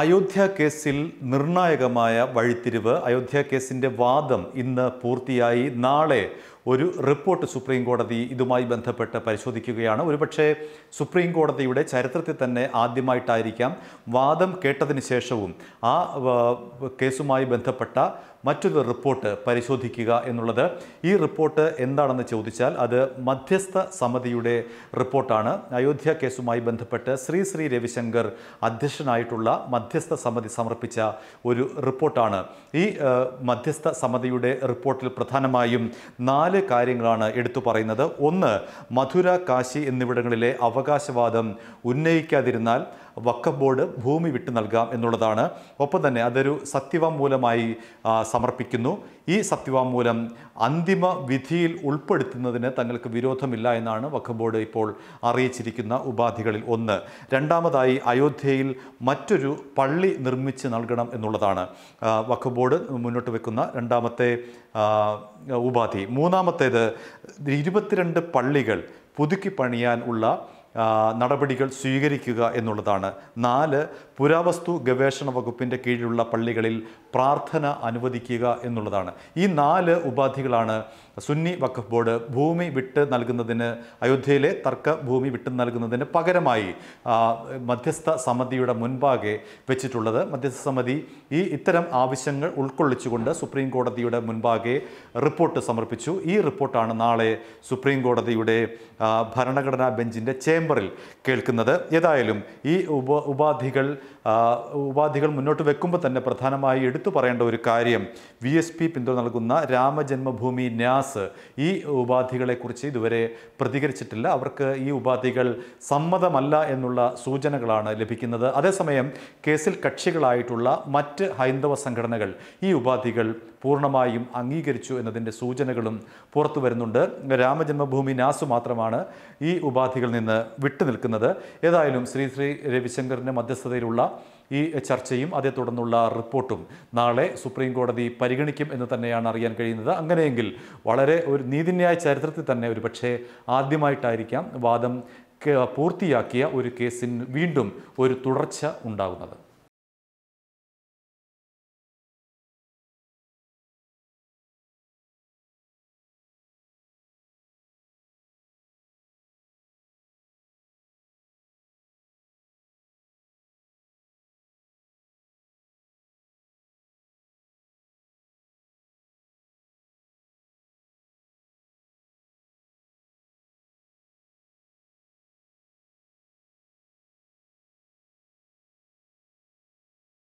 അയോധ്യ കേസിൽ നിർണായകമായ വഴിത്തിരിവ് അയോധ്യ കേസിൻ്റെ വാദം ഇന്ന് പൂർത്തിയായി നാളെ ഒരു റിപ്പോർട്ട് സുപ്രീം കോടതി ഇതുമായി ബന്ധപ്പെട്ട് പരിശോധിക്കുകയാണ് ഒരുപക്ഷെ സുപ്രീം കോടതിയുടെ ചരിത്രത്തിൽ തന്നെ ആദ്യമായിട്ടായിരിക്കാം വാദം കേട്ടതിന് ശേഷവും ആ കേസുമായി ബന്ധപ്പെട്ട മറ്റൊരു റിപ്പോർട്ട് പരിശോധിക്കുക എന്നുള്ളത് ഈ റിപ്പോർട്ട് എന്താണെന്ന് ചോദിച്ചാൽ അത് മധ്യസ്ഥ സമിതിയുടെ റിപ്പോർട്ടാണ് അയോധ്യ കേസുമായി ബന്ധപ്പെട്ട് ശ്രീ ശ്രീ രവിശങ്കർ അധ്യക്ഷനായിട്ടുള്ള മധ്യസ്ഥ സമിതി സമർപ്പിച്ച ഒരു റിപ്പോർട്ടാണ് ഈ മധ്യസ്ഥ സമിതിയുടെ റിപ്പോർട്ടിൽ പ്രധാനമായും നാല് നാല് കാര്യങ്ങളാണ് എടുത്തു പറയുന്നത് ഒന്ന് മധുര കാശി എന്നിവിടങ്ങളിലെ അവകാശവാദം ഉന്നയിക്കാതിരുന്നാൽ വക്കഫ് ബോർഡ് ഭൂമി വിട്ടു നൽകാം എന്നുള്ളതാണ് ഒപ്പം തന്നെ അതൊരു സത്യവാങ്മൂലമായി സമർപ്പിക്കുന്നു ഈ സത്യവാങ്മൂലം അന്തിമ വിധിയിൽ ഉൾപ്പെടുത്തുന്നതിന് തങ്ങൾക്ക് വിരോധമില്ല എന്നാണ് വഖഫ് ബോർഡ് ഇപ്പോൾ അറിയിച്ചിരിക്കുന്ന ഉപാധികളിൽ ഒന്ന് രണ്ടാമതായി അയോധ്യയിൽ മറ്റൊരു പള്ളി നിർമ്മിച്ച് നൽകണം എന്നുള്ളതാണ് വഖഫ് ബോർഡ് മുന്നോട്ട് വെക്കുന്ന രണ്ടാമത്തെ ഉപാധി മൂന്നാം മൂന്നാമത്തേത് ഇരുപത്തിരണ്ട് പള്ളികൾ പുതുക്കി പണിയാൻ ഉള്ള നടപടികൾ സ്വീകരിക്കുക എന്നുള്ളതാണ് നാല് പുരാവസ്തു ഗവേഷണ വകുപ്പിൻ്റെ കീഴിലുള്ള പള്ളികളിൽ പ്രാർത്ഥന അനുവദിക്കുക എന്നുള്ളതാണ് ഈ നാല് ഉപാധികളാണ് സുന്നി വഖഫ് ബോർഡ് ഭൂമി വിട്ട് നൽകുന്നതിന് അയോധ്യയിലെ തർക്ക ഭൂമി വിട്ട് നൽകുന്നതിന് പകരമായി മധ്യസ്ഥ സമിതിയുടെ മുൻപാകെ വെച്ചിട്ടുള്ളത് മധ്യസ്ഥ സമിതി ഈ ഇത്തരം ആവശ്യങ്ങൾ ഉൾക്കൊള്ളിച്ചുകൊണ്ട് സുപ്രീം കോടതിയുടെ മുൻപാകെ റിപ്പോർട്ട് സമർപ്പിച്ചു ഈ റിപ്പോർട്ടാണ് നാളെ സുപ്രീം കോടതിയുടെ ഭരണഘടനാ ബെഞ്ചിൻ്റെ ചേ ചേംബറിൽ കേൾക്കുന്നത് ഏതായാലും ഈ ഉപ ഉപാധികൾ ഉപാധികൾ മുന്നോട്ട് വെക്കുമ്പോൾ തന്നെ പ്രധാനമായി എടുത്തു പറയേണ്ട ഒരു കാര്യം വി എസ് പി പിന്തുണ നൽകുന്ന രാമജന്മഭൂമി ന്യാസ് ഈ ഉപാധികളെക്കുറിച്ച് ഇതുവരെ പ്രതികരിച്ചിട്ടില്ല അവർക്ക് ഈ ഉപാധികൾ സമ്മതമല്ല എന്നുള്ള സൂചനകളാണ് ലഭിക്കുന്നത് അതേസമയം കേസിൽ കക്ഷികളായിട്ടുള്ള മറ്റ് ഹൈന്ദവ സംഘടനകൾ ഈ ഉപാധികൾ പൂർണ്ണമായും അംഗീകരിച്ചു എന്നതിൻ്റെ സൂചനകളും പുറത്തു വരുന്നുണ്ട് രാമജന്മഭൂമി നാസു മാത്രമാണ് ഈ ഉപാധികളിൽ നിന്ന് വിട്ടുനിൽക്കുന്നത് ഏതായാലും ശ്രീ ശ്രീ രവിശങ്കറിൻ്റെ മധ്യസ്ഥതയിലുള്ള ഈ ചർച്ചയും അതേ തുടർന്നുള്ള റിപ്പോർട്ടും നാളെ സുപ്രീം കോടതി പരിഗണിക്കും എന്ന് തന്നെയാണ് അറിയാൻ കഴിയുന്നത് അങ്ങനെയെങ്കിൽ വളരെ ഒരു നീതിന്യായ ചരിത്രത്തിൽ തന്നെ ഒരു പക്ഷേ ആദ്യമായിട്ടായിരിക്കാം വാദം പൂർത്തിയാക്കിയ ഒരു കേസിന് വീണ്ടും ഒരു തുടർച്ച ഉണ്ടാകുന്നത്